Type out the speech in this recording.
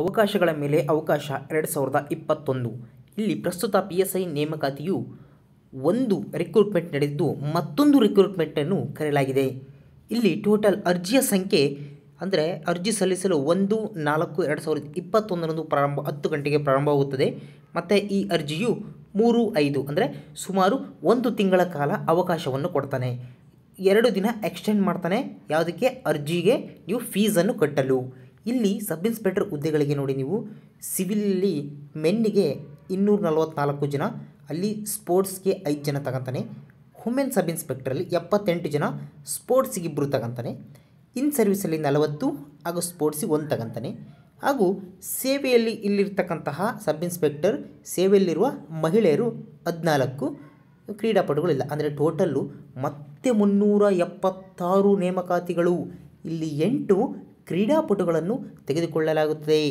ಅವಕಾಶಗಳ ಮೇಲೆ ಅವಕಾಶ ಎರಡು ಸಾವಿರದ ಇಪ್ಪತ್ತೊಂದು ಇಲ್ಲಿ ಪ್ರಸ್ತುತ ಪಿ ಎಸ್ ಐ ನೇಮಕಾತಿಯು ಒಂದು ರಿಕ್ರೂಟ್ಮೆಂಟ್ ನಡೆದಿದ್ದು ಮತ್ತೊಂದು ರಿಕ್ರೂಟ್ಮೆಂಟನ್ನು ಕರೆಯಲಾಗಿದೆ ಇಲ್ಲಿ ಟೋಟಲ್ ಅರ್ಜಿಯ ಸಂಖ್ಯೆ ಅಂದರೆ ಅರ್ಜಿ ಸಲ್ಲಿಸಲು ಒಂದು ನಾಲ್ಕು ಎರಡು ಸಾವಿರದ ಇಪ್ಪತ್ತೊಂದರಂದು ಪ್ರಾರಂಭ ಹತ್ತು ಗಂಟೆಗೆ ಪ್ರಾರಂಭವಾಗುತ್ತದೆ ಮತ್ತು ಈ ಅರ್ಜಿಯು ಮೂರು ಐದು ಅಂದರೆ ಸುಮಾರು ಒಂದು ತಿಂಗಳ ಕಾಲ ಅವಕಾಶವನ್ನು ಕೊಡ್ತಾನೆ ಎರಡು ದಿನ ಎಕ್ಸ್ಟೆಂಡ್ ಮಾಡ್ತಾನೆ ಯಾವುದಕ್ಕೆ ಅರ್ಜಿಗೆ ನೀವು ಫೀಸನ್ನು ಕಟ್ಟಲು ಇಲ್ಲಿ ಸಬ್ ಇನ್ಸ್ಪೆಕ್ಟರ್ ಹುದ್ದೆಗಳಿಗೆ ನೋಡಿ ನೀವು ಸಿವಿಲಲ್ಲಿ ಮೆನ್ನಿಗೆ ಇನ್ನೂರ ನಲವತ್ತ್ನಾಲ್ಕು ಜನ ಅಲ್ಲಿ ಸ್ಪೋರ್ಟ್ಸ್ಗೆ ಐದು ಜನ ತಗೊಂತಾನೆ ಹುಮೆನ್ ಸಬ್ ಇನ್ಸ್ಪೆಕ್ಟ್ರಲ್ಲಿ ಎಪ್ಪತ್ತೆಂಟು ಜನ ಸ್ಪೋರ್ಟ್ಸಿಗೆ ಇಬ್ಬರು ತಗೊಂತಾನೆ ಇನ್ ಸರ್ವಿಸಲ್ಲಿ ನಲವತ್ತು ಹಾಗೂ ಸ್ಪೋರ್ಟ್ಸಿಗೆ ಒಂದು ತಗೊಂತಾನೆ ಹಾಗೂ ಸೇವೆಯಲ್ಲಿ ಇಲ್ಲಿರ್ತಕ್ಕಂತಹ ಸಬ್ ಇನ್ಸ್ಪೆಕ್ಟರ್ ಸೇವೆಯಲ್ಲಿರುವ ಮಹಿಳೆಯರು ಹದಿನಾಲ್ಕು ಕ್ರೀಡಾಪಟುಗಳಿಲ್ಲ ಅಂದರೆ ಟೋಟಲ್ಲು ಮತ್ತೆ ಮುನ್ನೂರ ಎಪ್ಪತ್ತಾರು ನೇಮಕಾತಿಗಳು ಇಲ್ಲಿ ಎಂಟು ಕ್ರೀಡಾಪಟುಗಳನ್ನು ತೆಗೆದುಕೊಳ್ಳಲಾಗುತ್ತದೆ